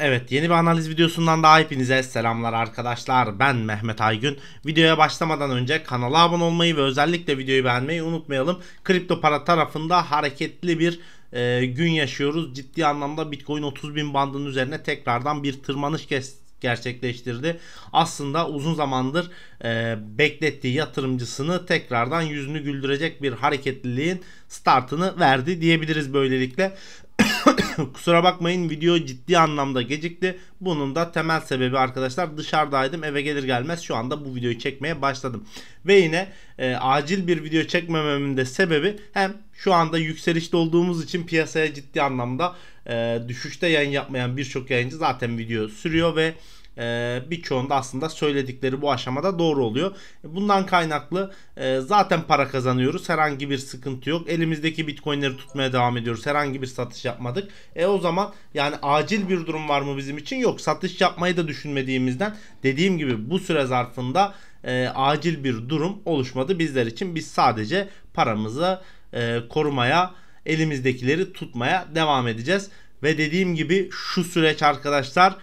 Evet yeni bir analiz videosundan daha hepinize selamlar arkadaşlar ben Mehmet Aygün. Videoya başlamadan önce kanala abone olmayı ve özellikle videoyu beğenmeyi unutmayalım. Kripto para tarafında hareketli bir e, gün yaşıyoruz. Ciddi anlamda bitcoin 30 bin bandının üzerine tekrardan bir tırmanış kes gerçekleştirdi. Aslında uzun zamandır e, beklettiği yatırımcısını tekrardan yüzünü güldürecek bir hareketliliğin startını verdi diyebiliriz böylelikle. Kusura bakmayın video ciddi anlamda gecikti. Bunun da temel sebebi arkadaşlar dışarıdaydım eve gelir gelmez şu anda bu videoyu çekmeye başladım. Ve yine e, acil bir video çekmememin de sebebi hem şu anda yükselişte olduğumuz için piyasaya ciddi anlamda e, düşüşte yayın yapmayan birçok yayıncı zaten video sürüyor ve ee, birçoğunda aslında söyledikleri bu aşamada doğru oluyor. Bundan kaynaklı e, zaten para kazanıyoruz. Herhangi bir sıkıntı yok. Elimizdeki bitcoinleri tutmaya devam ediyoruz. Herhangi bir satış yapmadık. E o zaman yani acil bir durum var mı bizim için? Yok. Satış yapmayı da düşünmediğimizden dediğim gibi bu süre zarfında e, acil bir durum oluşmadı bizler için. Biz sadece paramızı e, korumaya, elimizdekileri tutmaya devam edeceğiz. Ve dediğim gibi şu süreç arkadaşlar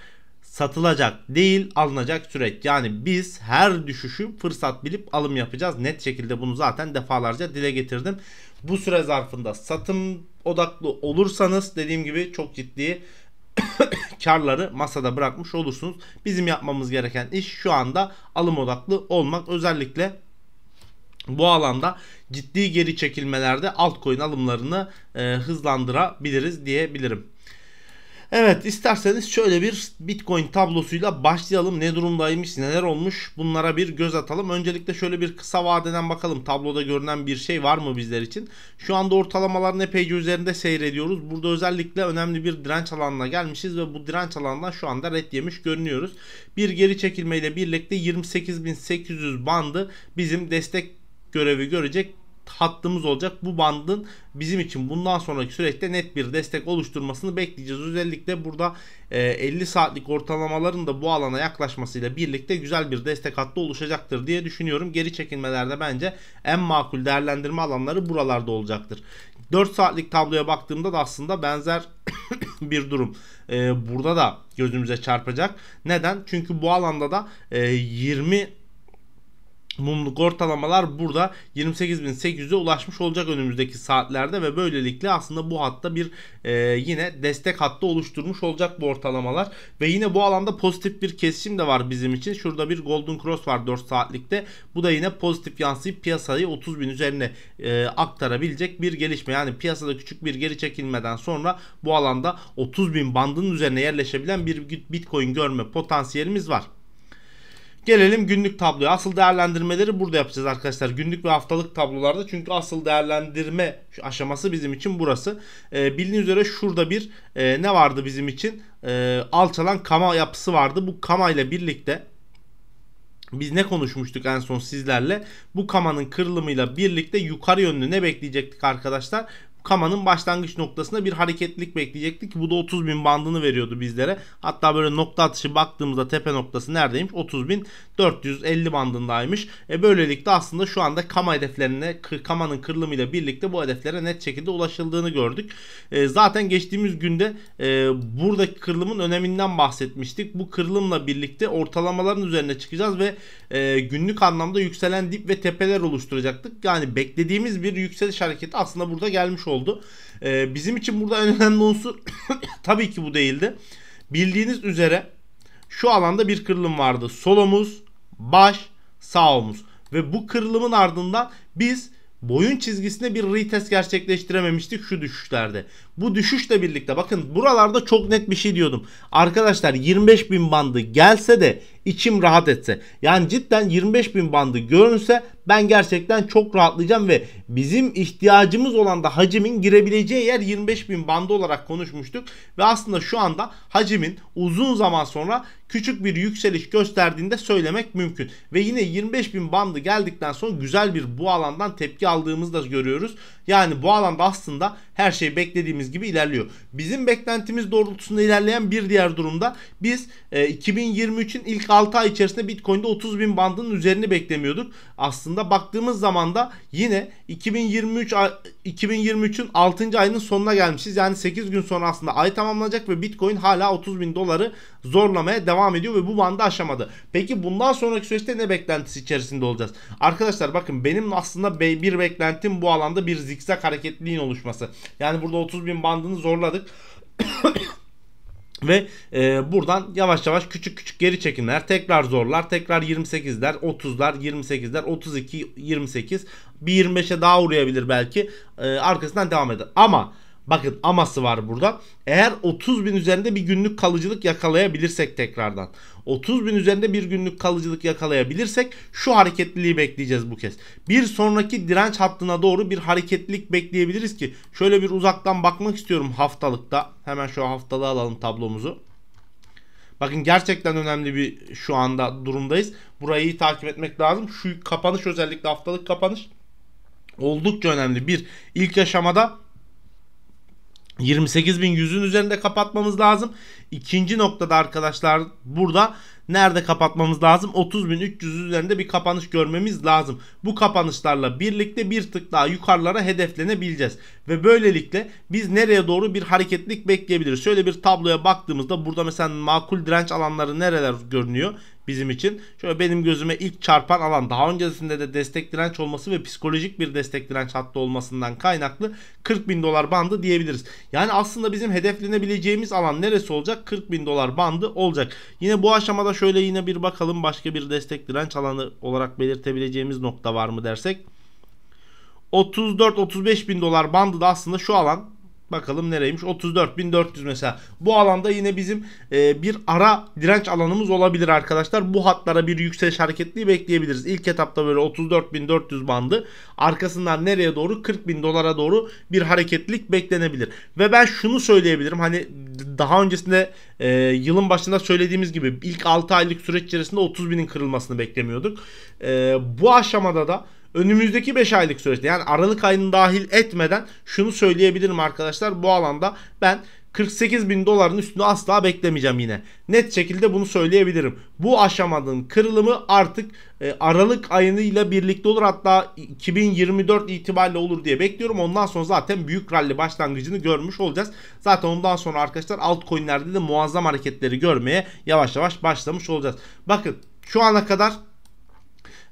satılacak değil alınacak süreç. Yani biz her düşüşü fırsat bilip alım yapacağız. Net şekilde bunu zaten defalarca dile getirdim. Bu süre zarfında satım odaklı olursanız dediğim gibi çok ciddi karları masada bırakmış olursunuz. Bizim yapmamız gereken iş şu anda alım odaklı olmak. Özellikle bu alanda ciddi geri çekilmelerde altcoin alımlarını e, hızlandırabiliriz diyebilirim. Evet isterseniz şöyle bir Bitcoin tablosuyla başlayalım. Ne durumdaymış, neler olmuş bunlara bir göz atalım. Öncelikle şöyle bir kısa vadeden bakalım. Tabloda görünen bir şey var mı bizler için? Şu anda ortalamaların epeyce üzerinde seyrediyoruz. Burada özellikle önemli bir direnç alanına gelmişiz ve bu direnç alanından şu anda red yemiş görünüyoruz. Bir geri çekilmeyle birlikte 28.800 bandı bizim destek görevi görecek hattımız olacak. Bu bandın bizim için bundan sonraki süreçte net bir destek oluşturmasını bekleyeceğiz. Özellikle burada 50 e, saatlik ortalamaların da bu alana yaklaşmasıyla birlikte güzel bir destek hattı oluşacaktır diye düşünüyorum. Geri çekilmelerde bence en makul değerlendirme alanları buralarda olacaktır. 4 saatlik tabloya baktığımda da aslında benzer bir durum e, burada da gözümüze çarpacak. Neden? Çünkü bu alanda da 20 e, mumluk ortalamalar burada 28.800'e ulaşmış olacak önümüzdeki saatlerde ve böylelikle aslında bu hatta bir e, yine destek hattı oluşturmuş olacak bu ortalamalar ve yine bu alanda pozitif bir kesişim de var bizim için şurada bir golden cross var 4 saatlikte bu da yine pozitif yansıyıp piyasayı 30.000 üzerine e, aktarabilecek bir gelişme yani piyasada küçük bir geri çekilmeden sonra bu alanda 30.000 bandının üzerine yerleşebilen bir bitcoin görme potansiyelimiz var. Gelelim günlük tabloya. Asıl değerlendirmeleri burada yapacağız arkadaşlar. Günlük ve haftalık tablolarda. Çünkü asıl değerlendirme aşaması bizim için burası. E, bildiğiniz üzere şurada bir e, ne vardı bizim için? E, alçalan kama yapısı vardı. Bu kama ile birlikte biz ne konuşmuştuk en son sizlerle? Bu kamanın kırılımıyla birlikte yukarı yönlü ne bekleyecektik arkadaşlar? Kama'nın başlangıç noktasında bir hareketlik bekleyecekti ki Bu da 30 bin bandını veriyordu bizlere. Hatta böyle nokta atışı baktığımızda tepe noktası neredeymiş? 30 bin 450 bandındaymış. E böylelikle aslında şu anda Kama hedeflerine Kama'nın kırılımıyla birlikte bu hedeflere net şekilde ulaşıldığını gördük. E, zaten geçtiğimiz günde e, buradaki kırılımın öneminden bahsetmiştik. Bu kırılımla birlikte ortalamaların üzerine çıkacağız ve e, günlük anlamda yükselen dip ve tepeler oluşturacaktık. Yani beklediğimiz bir yükseliş hareketi aslında burada gelmiş oldu oldu. E, bizim için burada en önemli unsur tabii ki bu değildi. Bildiğiniz üzere şu alanda bir kırılım vardı. Solomuz, baş, sağ omuz. Ve bu kırılımın ardından biz boyun çizgisine bir retest gerçekleştirememiştik şu düşüşlerde. Bu düşüşle birlikte bakın buralarda çok net bir şey diyordum. Arkadaşlar 25 bin bandı gelse de içim rahat etse. Yani cidden 25 bin bandı görünse ben gerçekten çok rahatlayacağım ve bizim ihtiyacımız olan da hacimin girebileceği yer 25 bin bandı olarak konuşmuştuk. Ve aslında şu anda hacimin uzun zaman sonra küçük bir yükseliş gösterdiğinde söylemek mümkün. Ve yine 25 bin bandı geldikten sonra güzel bir bu alandan tepki aldığımızı da görüyoruz. Yani bu alanda aslında her şey beklediğimiz beklediğimiz gibi ilerliyor. Bizim beklentimiz doğrultusunda ilerleyen bir diğer durumda biz e, 2023'ün ilk 6 ay içerisinde Bitcoin'de 30 bin bandının üzerini beklemiyorduk. Aslında baktığımız zaman da yine 2023 2023'ün 6. ayının sonuna gelmişiz. Yani 8 gün sonra aslında ay tamamlanacak ve Bitcoin hala 30 bin doları zorlamaya devam ediyor ve bu bandı aşamadı. Peki bundan sonraki süreçte ne beklentisi içerisinde olacağız? Arkadaşlar bakın benim aslında bir beklentim bu alanda bir zikzak hareketliğin oluşması. Yani burada 30 bin bandını zorladık. Ve e, buradan yavaş yavaş küçük küçük geri çekimler tekrar zorlar tekrar 28'ler 30'lar 28'ler 32 28 bir 25'e daha uğrayabilir belki e, arkasından devam eder. Ama Bakın aması var burada. Eğer 30 bin üzerinde bir günlük kalıcılık yakalayabilirsek tekrardan. 30 bin üzerinde bir günlük kalıcılık yakalayabilirsek şu hareketliliği bekleyeceğiz bu kez. Bir sonraki direnç hattına doğru bir hareketlilik bekleyebiliriz ki şöyle bir uzaktan bakmak istiyorum haftalıkta. Hemen şu haftalığı alalım tablomuzu. Bakın gerçekten önemli bir şu anda durumdayız. Burayı iyi takip etmek lazım. Şu kapanış özellikle haftalık kapanış oldukça önemli. Bir ilk aşamada 28.100'ün üzerinde kapatmamız lazım. İkinci noktada arkadaşlar burada nerede kapatmamız lazım? 30.300 üzerinde bir kapanış görmemiz lazım. Bu kapanışlarla birlikte bir tık daha yukarılara hedeflenebileceğiz. Ve böylelikle biz nereye doğru bir hareketlik bekleyebiliriz? Şöyle bir tabloya baktığımızda burada mesela makul direnç alanları nereler görünüyor? bizim için. Şöyle benim gözüme ilk çarpan alan daha öncesinde de destek direnç olması ve psikolojik bir destek direnç hattı olmasından kaynaklı 40 bin dolar bandı diyebiliriz. Yani aslında bizim hedeflenebileceğimiz alan neresi olacak? 40 bin dolar bandı olacak. Yine bu aşamada şöyle yine bir bakalım başka bir destek direnç alanı olarak belirtebileceğimiz nokta var mı dersek. 34-35 bin dolar bandı da aslında şu alan Bakalım nereymiş? 34.400 mesela. Bu alanda yine bizim e, bir ara direnç alanımız olabilir arkadaşlar. Bu hatlara bir yükseliş hareketliği bekleyebiliriz. İlk etapta böyle 34.400 bandı. Arkasından nereye doğru? 40.000 dolara doğru bir hareketlilik beklenebilir. Ve ben şunu söyleyebilirim. Hani daha öncesinde e, yılın başında söylediğimiz gibi ilk 6 aylık süreç içerisinde 30.000'in kırılmasını beklemiyorduk. E, bu aşamada da önümüzdeki 5 aylık süreçte yani Aralık ayını dahil etmeden şunu söyleyebilirim arkadaşlar. Bu alanda ben 48 bin doların üstünü asla beklemeyeceğim yine. Net şekilde bunu söyleyebilirim. Bu aşamanın kırılımı artık e, Aralık ayınıyla birlikte olur. Hatta 2024 itibariyle olur diye bekliyorum. Ondan sonra zaten büyük rally başlangıcını görmüş olacağız. Zaten ondan sonra arkadaşlar altcoin'lerde de muazzam hareketleri görmeye yavaş yavaş başlamış olacağız. Bakın şu ana kadar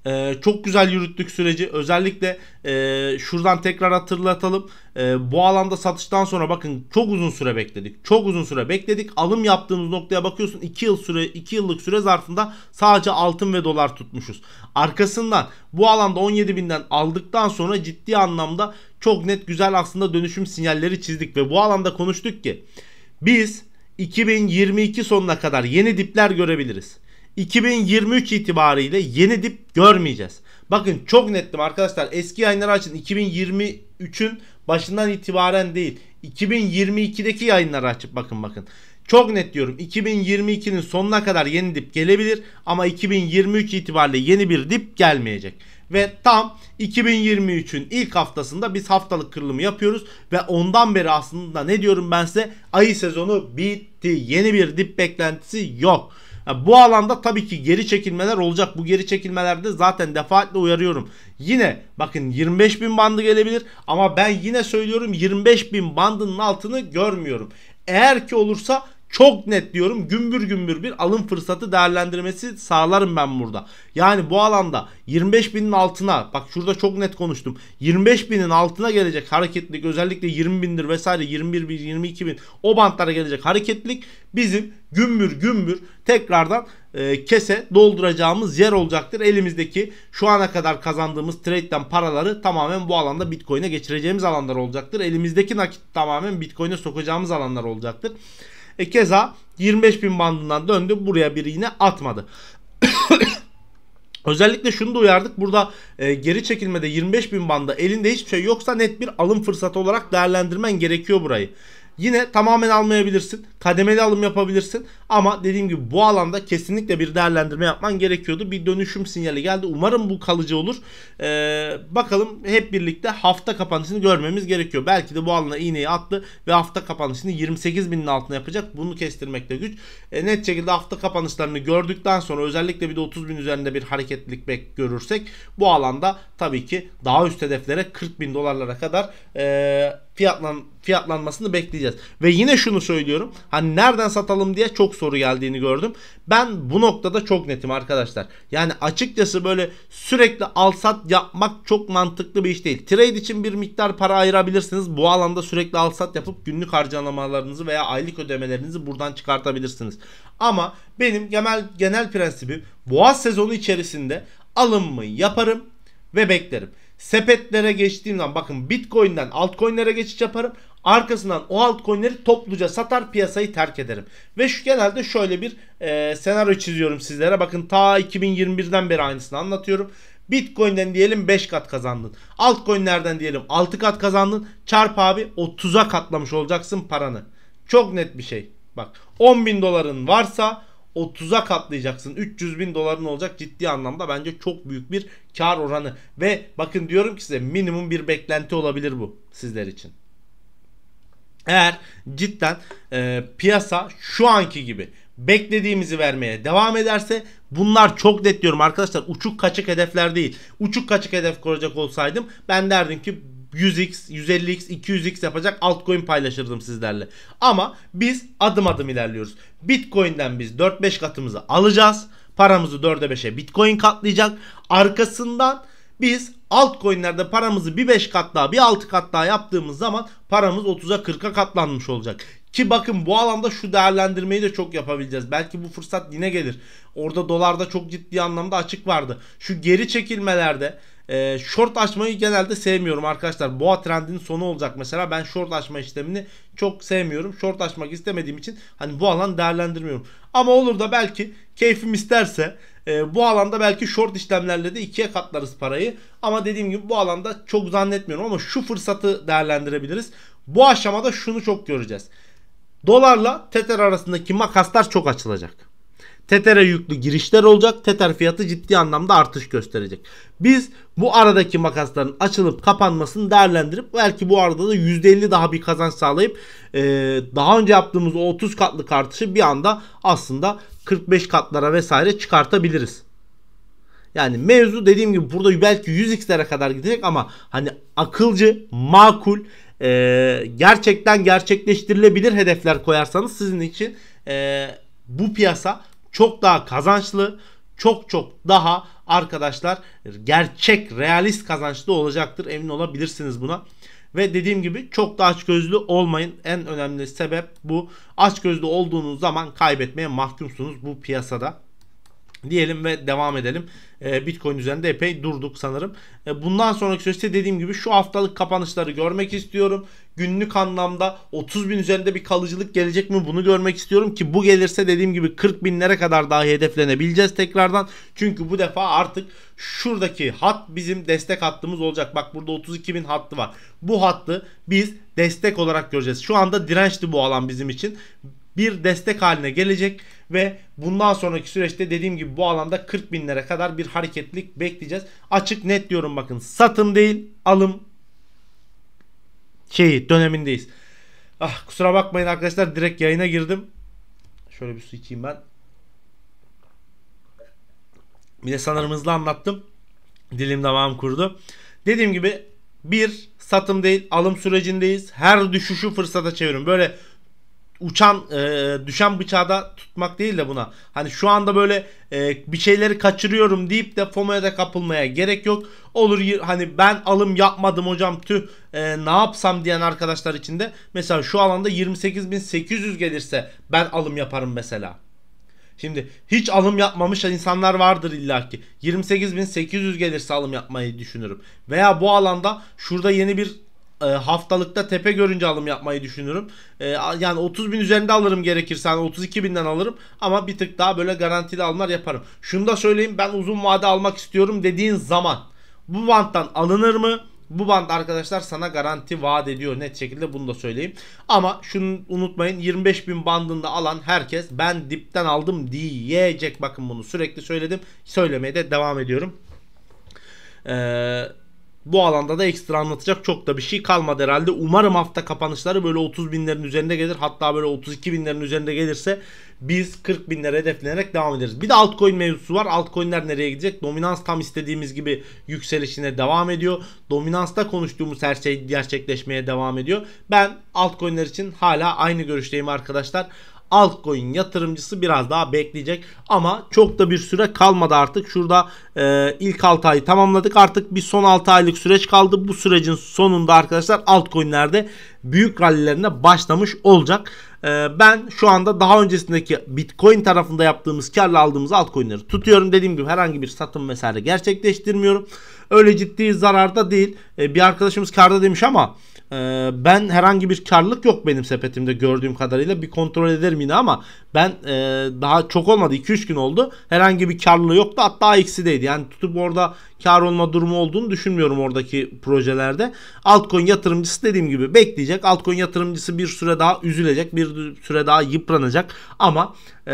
e, çok güzel yürüttük süreci. Özellikle e, şuradan tekrar hatırlatalım. E, bu alanda satıştan sonra bakın çok uzun süre bekledik. Çok uzun süre bekledik. Alım yaptığımız noktaya bakıyorsun 2 yıl süre 2 yıllık süre zarfında sadece altın ve dolar tutmuşuz. Arkasından bu alanda 17 binden aldıktan sonra ciddi anlamda çok net güzel aslında dönüşüm sinyalleri çizdik ve bu alanda konuştuk ki biz 2022 sonuna kadar yeni dipler görebiliriz. 2023 itibariyle yeni dip görmeyeceğiz. Bakın çok nettim arkadaşlar. Eski yayınları açın. 2023'ün başından itibaren değil. 2022'deki yayınları açıp bakın bakın. Çok net diyorum 2022'nin sonuna kadar yeni dip gelebilir ama 2023 itibariyle yeni bir dip gelmeyecek. Ve tam 2023'ün ilk haftasında biz haftalık kırılımı yapıyoruz ve ondan beri aslında ne diyorum ben size ayı sezonu bitti. Yeni bir dip beklentisi yok. Bu alanda tabii ki geri çekilmeler olacak. Bu geri çekilmelerde zaten defaatle uyarıyorum. Yine bakın 25 bin bandı gelebilir ama ben yine söylüyorum 25 bin bandının altını görmüyorum. Eğer ki olursa çok net diyorum gümbür gümbür bir alım fırsatı değerlendirmesi sağlarım ben burada. Yani bu alanda 25 binin altına bak şurada çok net konuştum. 25 binin altına gelecek hareketlik özellikle 20 bindir vesaire 21 bin 22 bin o bantlara gelecek hareketlik bizim gümbür gümbür tekrardan e, kese dolduracağımız yer olacaktır. Elimizdeki şu ana kadar kazandığımız trade'den paraları tamamen bu alanda Bitcoin'e geçireceğimiz alanlar olacaktır. Elimizdeki nakit tamamen Bitcoin'e sokacağımız alanlar olacaktır. E keza 25 bin bandından döndü. Buraya bir yine atmadı. Özellikle şunu da uyardık. Burada e, geri çekilmede 25 bin banda elinde hiçbir şey yoksa net bir alım fırsatı olarak değerlendirmen gerekiyor burayı. Yine tamamen almayabilirsin. Kademeli alım yapabilirsin. Ama dediğim gibi bu alanda kesinlikle bir değerlendirme yapman gerekiyordu. Bir dönüşüm sinyali geldi. Umarım bu kalıcı olur. Ee, bakalım hep birlikte hafta kapanışını görmemiz gerekiyor. Belki de bu alana iğneyi attı ve hafta kapanışını 28 binin altına yapacak. Bunu kestirmekte güç. E, net şekilde hafta kapanışlarını gördükten sonra özellikle bir de 30 bin üzerinde bir hareketlilik bek görürsek bu alanda tabii ki daha üst hedeflere 40 bin dolarlara kadar eee fiyatlan fiyatlanmasını bekleyeceğiz. Ve yine şunu söylüyorum. Hani nereden satalım diye çok soru geldiğini gördüm. Ben bu noktada çok netim arkadaşlar. Yani açıkçası böyle sürekli al sat yapmak çok mantıklı bir iş değil. Trade için bir miktar para ayırabilirsiniz. Bu alanda sürekli al sat yapıp günlük harcamalarınızı veya aylık ödemelerinizi buradan çıkartabilirsiniz. Ama benim genel genel prensibim boğaz sezonu içerisinde alım mı yaparım ve beklerim sepetlere geçtiğim zaman bakın Bitcoin'den altcoin'lere geçiş yaparım. Arkasından o altcoin'leri topluca satar piyasayı terk ederim. Ve şu genelde şöyle bir e, senaryo çiziyorum sizlere. Bakın ta 2021'den beri aynısını anlatıyorum. Bitcoin'den diyelim 5 kat kazandın. Altcoin'lerden diyelim 6 kat kazandın. Çarp abi 30'a katlamış olacaksın paranı. Çok net bir şey. Bak 10 bin doların varsa 30'a katlayacaksın. 300 bin doların olacak ciddi anlamda bence çok büyük bir kar oranı. Ve bakın diyorum ki size minimum bir beklenti olabilir bu sizler için. Eğer cidden e, piyasa şu anki gibi beklediğimizi vermeye devam ederse bunlar çok net diyorum arkadaşlar uçuk kaçık hedefler değil. Uçuk kaçık hedef koyacak olsaydım ben derdim ki 100x, 150x, 200x yapacak altcoin paylaşırdım sizlerle. Ama biz adım adım ilerliyoruz. Bitcoin'den biz 4-5 katımızı alacağız. Paramızı 4'e 5'e Bitcoin katlayacak. Arkasından biz altcoin'lerde paramızı bir 5 kat daha, bir 6 kat daha yaptığımız zaman paramız 30'a 40'a katlanmış olacak. Ki bakın bu alanda şu değerlendirmeyi de çok yapabileceğiz. Belki bu fırsat yine gelir. Orada dolarda çok ciddi anlamda açık vardı. Şu geri çekilmelerde e, short açmayı genelde sevmiyorum arkadaşlar. Boğa trendinin sonu olacak mesela. Ben short açma işlemini çok sevmiyorum. Short açmak istemediğim için hani bu alan değerlendirmiyorum. Ama olur da belki keyfim isterse e, bu alanda belki short işlemlerle de ikiye katlarız parayı. Ama dediğim gibi bu alanda çok zannetmiyorum ama şu fırsatı değerlendirebiliriz. Bu aşamada şunu çok göreceğiz. Dolarla Tether arasındaki makaslar çok açılacak. Tether'e yüklü girişler olacak. Tether fiyatı ciddi anlamda artış gösterecek. Biz bu aradaki makasların açılıp kapanmasını değerlendirip belki bu arada da %50 daha bir kazanç sağlayıp e, daha önce yaptığımız o 30 katlık artışı bir anda aslında 45 katlara vesaire çıkartabiliriz. Yani mevzu dediğim gibi burada belki 100x'lere kadar gidecek ama hani akılcı, makul, e, gerçekten gerçekleştirilebilir hedefler koyarsanız sizin için e, bu piyasa çok daha kazançlı, çok çok daha arkadaşlar gerçek realist kazançlı olacaktır. Emin olabilirsiniz buna. Ve dediğim gibi çok da açgözlü olmayın. En önemli sebep bu. Açgözlü olduğunuz zaman kaybetmeye mahkumsunuz bu piyasada diyelim ve devam edelim. Ee, Bitcoin üzerinde epey durduk sanırım. Ee, bundan sonraki süreçte dediğim gibi şu haftalık kapanışları görmek istiyorum. Günlük anlamda 30 bin üzerinde bir kalıcılık gelecek mi bunu görmek istiyorum ki bu gelirse dediğim gibi 40 binlere kadar dahi hedeflenebileceğiz tekrardan. Çünkü bu defa artık şuradaki hat bizim destek hattımız olacak. Bak burada 32 bin hattı var. Bu hattı biz destek olarak göreceğiz. Şu anda dirençti bu alan bizim için bir destek haline gelecek ve bundan sonraki süreçte dediğim gibi bu alanda 40 binlere kadar bir hareketlik bekleyeceğiz. Açık net diyorum bakın satın değil alım şeyi dönemindeyiz. Ah kusura bakmayın arkadaşlar direkt yayına girdim. Şöyle bir su içeyim ben. Bir de sanırım hızlı anlattım. Dilim damağım kurdu. Dediğim gibi bir satım değil alım sürecindeyiz. Her düşüşü fırsata çevirin. Böyle uçan e, düşen bıçağı da tutmak değil de buna. Hani şu anda böyle e, bir şeyleri kaçırıyorum deyip de FOMO'ya da kapılmaya gerek yok. Olur hani ben alım yapmadım hocam tüh e, ne yapsam diyen arkadaşlar için de mesela şu alanda 28.800 gelirse ben alım yaparım mesela. Şimdi hiç alım yapmamış insanlar vardır illaki. 28.800 gelirse alım yapmayı düşünürüm. Veya bu alanda şurada yeni bir e, haftalıkta tepe görünce alım yapmayı düşünürüm. E, yani 30 bin üzerinde alırım gerekirse. Yani 32 binden alırım. Ama bir tık daha böyle garantili alımlar yaparım. Şunu da söyleyeyim. Ben uzun vade almak istiyorum dediğin zaman bu banttan alınır mı? Bu band arkadaşlar sana garanti vaat ediyor net şekilde bunu da söyleyeyim. Ama şunu unutmayın 25 bin bandında alan herkes ben dipten aldım diyecek. Bakın bunu sürekli söyledim. Söylemeye de devam ediyorum. Eee bu alanda da ekstra anlatacak çok da bir şey kalmadı herhalde. Umarım hafta kapanışları böyle 30 binlerin üzerinde gelir. Hatta böyle 32 binlerin üzerinde gelirse biz 40 binlere hedeflenerek devam ederiz. Bir de altcoin mevzusu var. Altcoinler nereye gidecek? Dominans tam istediğimiz gibi yükselişine devam ediyor. Dominansta konuştuğumuz her şey gerçekleşmeye devam ediyor. Ben altcoinler için hala aynı görüşteyim arkadaşlar altcoin yatırımcısı biraz daha bekleyecek. Ama çok da bir süre kalmadı artık. Şurada e, ilk 6 ayı tamamladık. Artık bir son 6 aylık süreç kaldı. Bu sürecin sonunda arkadaşlar altcoinlerde büyük rallilerine başlamış olacak. E, ben şu anda daha öncesindeki bitcoin tarafında yaptığımız karla aldığımız altcoinleri tutuyorum. Dediğim gibi herhangi bir satım vesaire gerçekleştirmiyorum. Öyle ciddi zararda değil. E, bir arkadaşımız karda demiş ama... Ee, ben herhangi bir karlık yok benim sepetimde gördüğüm kadarıyla. Bir kontrol ederim yine ama ben e, daha çok olmadı 2-3 gün oldu. Herhangi bir karlılığı yoktu hatta ikisi Yani tutup orada kar olma durumu olduğunu düşünmüyorum oradaki projelerde. Altcoin yatırımcısı dediğim gibi bekleyecek. Altcoin yatırımcısı bir süre daha üzülecek. Bir süre daha yıpranacak. Ama e,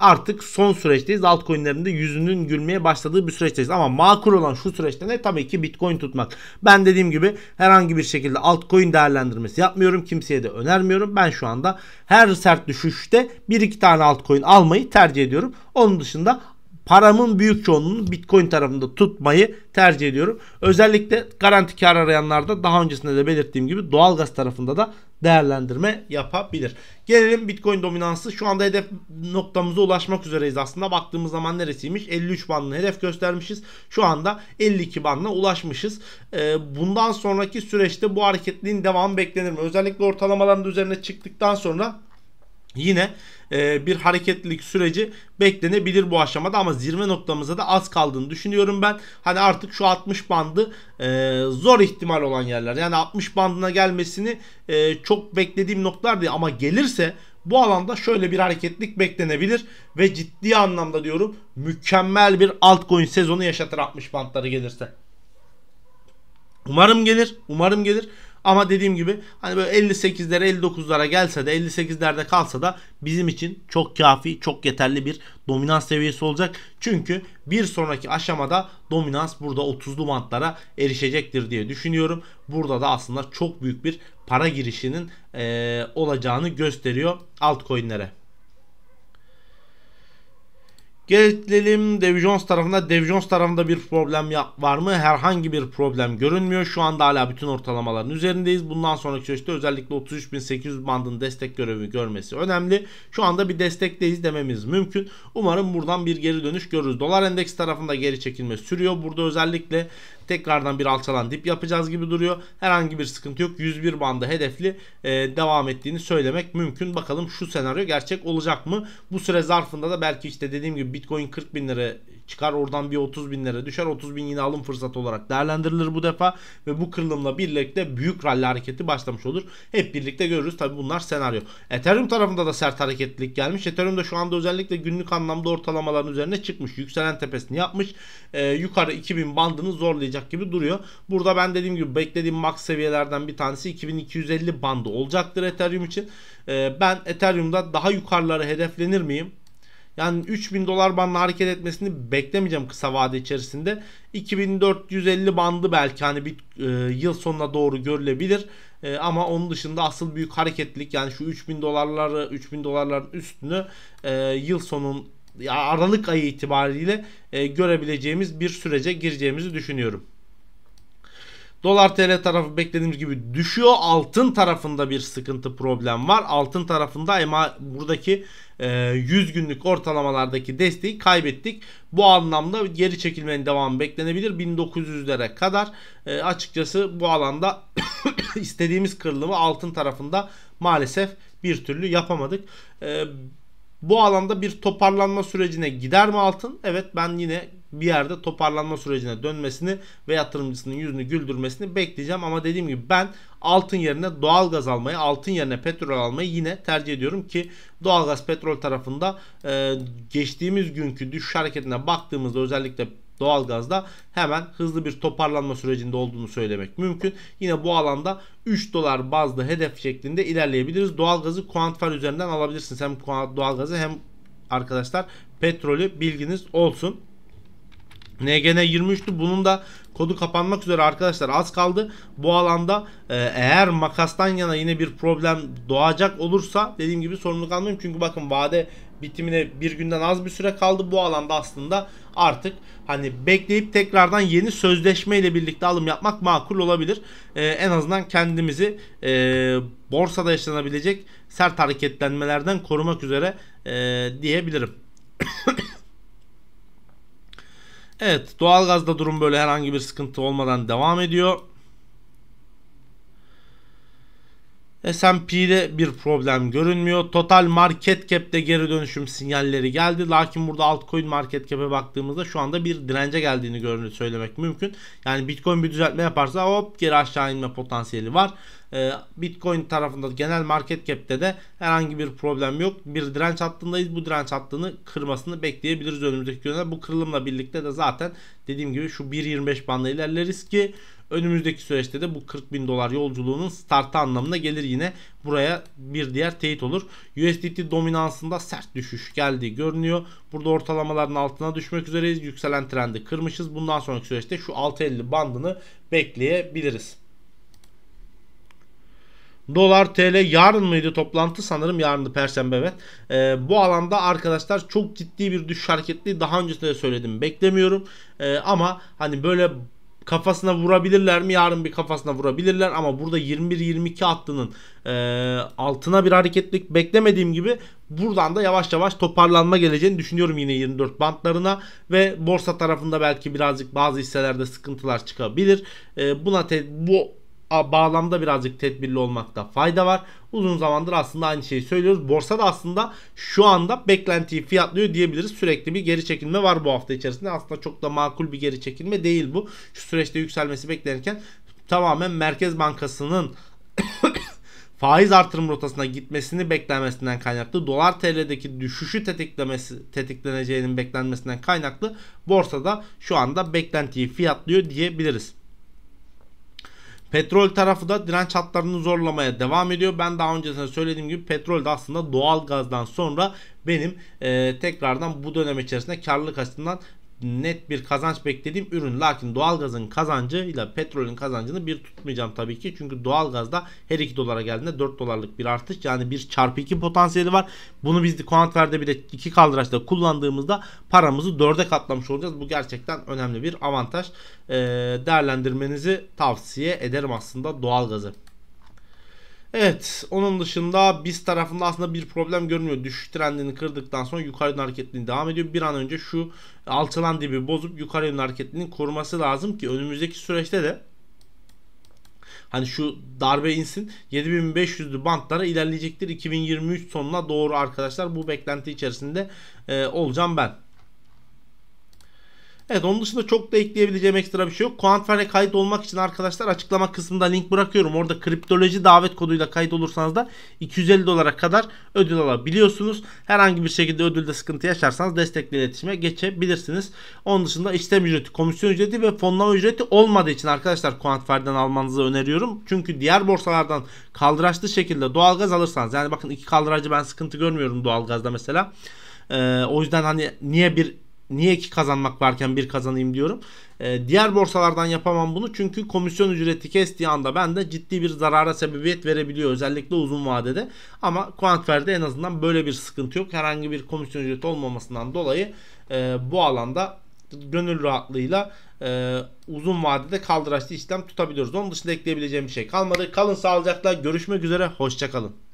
artık son süreçteyiz. Altcoin'lerin de yüzünün gülmeye başladığı bir süreçteyiz. Ama makul olan şu süreçte ne? Tabii ki Bitcoin tutmak. Ben dediğim gibi herhangi bir şekilde altcoin değerlendirmesi yapmıyorum. Kimseye de önermiyorum. Ben şu anda her sert düşüşte bir iki tane altcoin almayı tercih ediyorum. Onun dışında paramın büyük çoğunluğunu Bitcoin tarafında tutmayı tercih ediyorum. Özellikle garanti kar arayanlarda daha öncesinde de belirttiğim gibi doğalgaz tarafında da değerlendirme yapabilir. Gelelim Bitcoin dominansı. Şu anda hedef noktamıza ulaşmak üzereyiz aslında. Baktığımız zaman neresiymiş? 53 bandını hedef göstermişiz. Şu anda 52 bandına ulaşmışız. Ee, bundan sonraki süreçte bu hareketliğin devamı beklenir mi? Özellikle ortalamaların üzerine çıktıktan sonra yine e, bir hareketlilik süreci beklenebilir bu aşamada ama zirve noktamıza da az kaldığını düşünüyorum ben. Hani artık şu 60 bandı e, zor ihtimal olan yerler. Yani 60 bandına gelmesini e, çok beklediğim noktalar değil ama gelirse bu alanda şöyle bir hareketlik beklenebilir ve ciddi anlamda diyorum mükemmel bir altcoin sezonu yaşatır 60 bantları gelirse. Umarım gelir. Umarım gelir. Ama dediğim gibi hani böyle 58'lere 59'lara gelse de 58'lerde kalsa da bizim için çok kafi, çok yeterli bir dominans seviyesi olacak. Çünkü bir sonraki aşamada dominans burada 30'lu bantlara erişecektir diye düşünüyorum. Burada da aslında çok büyük bir para girişinin e, olacağını gösteriyor altcoin'lere. Gelelim Dev Jones tarafında. Dev Jones tarafında bir problem var mı? Herhangi bir problem görünmüyor. Şu anda hala bütün ortalamaların üzerindeyiz. Bundan sonraki süreçte özellikle 33.800 bandın destek görevi görmesi önemli. Şu anda bir destekteyiz dememiz mümkün. Umarım buradan bir geri dönüş görürüz. Dolar endeks tarafında geri çekilme sürüyor. Burada özellikle Tekrardan bir alçalan dip yapacağız gibi duruyor. Herhangi bir sıkıntı yok. 101 bandı hedefli e, devam ettiğini söylemek mümkün. Bakalım şu senaryo gerçek olacak mı? Bu süre zarfında da belki işte dediğim gibi Bitcoin 40 bin lira çıkar. Oradan bir 30 bin lira düşer. 30 bin yine alım fırsatı olarak değerlendirilir bu defa. Ve bu kırılımla birlikte büyük rally hareketi başlamış olur. Hep birlikte görürüz. Tabi bunlar senaryo. Ethereum tarafında da sert hareketlilik gelmiş. Ethereum da şu anda özellikle günlük anlamda ortalamaların üzerine çıkmış. Yükselen tepesini yapmış. E, yukarı 2000 bandını zorlayacak olacak gibi duruyor. Burada ben dediğim gibi beklediğim max seviyelerden bir tanesi 2250 bandı olacaktır Ethereum için. Ee, ben Ethereum'da daha yukarılara hedeflenir miyim? Yani 3000 dolar bandla hareket etmesini beklemeyeceğim kısa vade içerisinde. 2450 bandı belki hani bir e, yıl sonuna doğru görülebilir. E, ama onun dışında asıl büyük hareketlilik yani şu 3000 dolarları 3000 dolarların üstünü e, yıl sonun Aralık ayı itibariyle e, görebileceğimiz bir sürece gireceğimizi düşünüyorum. Dolar TL tarafı beklediğimiz gibi düşüyor. Altın tarafında bir sıkıntı problem var. Altın tarafında ama buradaki 100 e, günlük ortalamalardaki desteği kaybettik. Bu anlamda geri çekilmenin devamı beklenebilir. 1900'lere kadar e, açıkçası bu alanda istediğimiz kırılımı altın tarafında maalesef bir türlü yapamadık. E, bu alanda bir toparlanma sürecine gider mi altın? Evet ben yine bir yerde toparlanma sürecine dönmesini ve yatırımcısının yüzünü güldürmesini bekleyeceğim. Ama dediğim gibi ben altın yerine doğal gaz almayı, altın yerine petrol almayı yine tercih ediyorum ki doğal gaz petrol tarafında e, geçtiğimiz günkü düşüş hareketine baktığımızda özellikle doğalgazda hemen hızlı bir toparlanma sürecinde olduğunu söylemek mümkün. Yine bu alanda 3 dolar bazlı hedef şeklinde ilerleyebiliriz. Doğalgazı Kuantfer üzerinden alabilirsiniz. Hem doğalgazı hem arkadaşlar petrolü bilginiz olsun. NGN 23'tü. Bunun da kodu kapanmak üzere arkadaşlar az kaldı. Bu alanda e, eğer makastan yana yine bir problem doğacak olursa dediğim gibi sorumluluk almayayım. Çünkü bakın vade bitimine bir günden az bir süre kaldı. Bu alanda aslında artık hani bekleyip tekrardan yeni sözleşme ile birlikte alım yapmak makul olabilir. Ee, en azından kendimizi e, borsada yaşanabilecek sert hareketlenmelerden korumak üzere e, diyebilirim. Evet doğalgazda durum böyle herhangi bir sıkıntı olmadan devam ediyor. S&P'de bir problem görünmüyor. Total market cap'te geri dönüşüm sinyalleri geldi. Lakin burada altcoin market cap'e baktığımızda şu anda bir dirence geldiğini görünür söylemek mümkün. Yani Bitcoin bir düzeltme yaparsa hop geri aşağı inme potansiyeli var. Ee, Bitcoin tarafında genel market cap'te de herhangi bir problem yok. Bir direnç hattındayız. Bu direnç hattını kırmasını bekleyebiliriz önümüzdeki günler. Bu kırılımla birlikte de zaten dediğim gibi şu 1.25 bandıyla ilerleriz ki Önümüzdeki süreçte de bu 40 bin dolar yolculuğunun startı anlamına gelir yine. Buraya bir diğer teyit olur. USDT dominansında sert düşüş geldiği görünüyor. Burada ortalamaların altına düşmek üzereyiz. Yükselen trendi kırmışız. Bundan sonraki süreçte şu 6.50 bandını bekleyebiliriz. Dolar TL yarın mıydı toplantı sanırım yarındı perşembe evet. Ee, bu alanda arkadaşlar çok ciddi bir düşüş hareketli daha öncesinde de söyledim beklemiyorum. Ee, ama hani böyle Kafasına vurabilirler mi? Yarın bir kafasına vurabilirler ama burada 21-22 hattının e, altına bir hareketlik beklemediğim gibi buradan da yavaş yavaş toparlanma geleceğini düşünüyorum yine 24 bantlarına ve borsa tarafında belki birazcık bazı hisselerde sıkıntılar çıkabilir. E, buna te- bu bağlamda birazcık tedbirli olmakta fayda var. Uzun zamandır aslında aynı şeyi söylüyoruz. Borsa da aslında şu anda beklentiyi fiyatlıyor diyebiliriz. Sürekli bir geri çekilme var bu hafta içerisinde. Aslında çok da makul bir geri çekilme değil bu. Şu süreçte yükselmesi beklerken tamamen Merkez Bankası'nın faiz artırım rotasına gitmesini beklenmesinden kaynaklı, dolar TL'deki düşüşü tetiklemesi tetikleneceğinin beklenmesinden kaynaklı borsada şu anda beklentiyi fiyatlıyor diyebiliriz. Petrol tarafı da direnç hatlarını zorlamaya devam ediyor. Ben daha öncesinde söylediğim gibi petrol de aslında doğal gazdan sonra benim e, tekrardan bu dönem içerisinde karlılık açısından net bir kazanç beklediğim ürün. Lakin doğalgazın kazancıyla petrolün kazancını bir tutmayacağım tabii ki. Çünkü doğalgazda her 2 dolara geldiğinde 4 dolarlık bir artış. Yani bir çarpı 2 potansiyeli var. Bunu biz kuantlerde bile 2 kaldıraçta kullandığımızda paramızı 4'e katlamış olacağız. Bu gerçekten önemli bir avantaj. Ee, değerlendirmenizi tavsiye ederim aslında doğalgazı. Evet onun dışında biz tarafında aslında bir problem görmüyor. Düşüş trendini kırdıktan sonra yukarı yönlü hareketliğini devam ediyor. Bir an önce şu alçalan dibi bozup yukarı yönlü hareketliğini koruması lazım ki önümüzdeki süreçte de hani şu darbe insin 7500'lü bantlara ilerleyecektir 2023 sonuna doğru arkadaşlar bu beklenti içerisinde e, olacağım ben. Evet onun dışında çok da ekleyebileceğim ekstra bir şey yok. Kuantfer'e kayıt olmak için arkadaşlar açıklama kısmında link bırakıyorum. Orada kriptoloji davet koduyla kayıt olursanız da 250 dolara kadar ödül alabiliyorsunuz. Herhangi bir şekilde ödülde sıkıntı yaşarsanız destekli iletişime geçebilirsiniz. Onun dışında işlem ücreti, komisyon ücreti ve fonlama ücreti olmadığı için arkadaşlar Kuantfer'den almanızı öneriyorum. Çünkü diğer borsalardan kaldıraçlı şekilde doğalgaz alırsanız yani bakın iki kaldıracı ben sıkıntı görmüyorum doğalgazda mesela. Ee, o yüzden hani niye bir niye ki kazanmak varken bir kazanayım diyorum. E, diğer borsalardan yapamam bunu çünkü komisyon ücreti kestiği anda ben de ciddi bir zarara sebebiyet verebiliyor özellikle uzun vadede. Ama Quantfer'de en azından böyle bir sıkıntı yok. Herhangi bir komisyon ücreti olmamasından dolayı e, bu alanda gönül rahatlığıyla e, uzun vadede kaldıraçlı işlem tutabiliyoruz. Onun dışında ekleyebileceğim bir şey kalmadı. Kalın sağlıcakla görüşmek üzere. Hoşçakalın.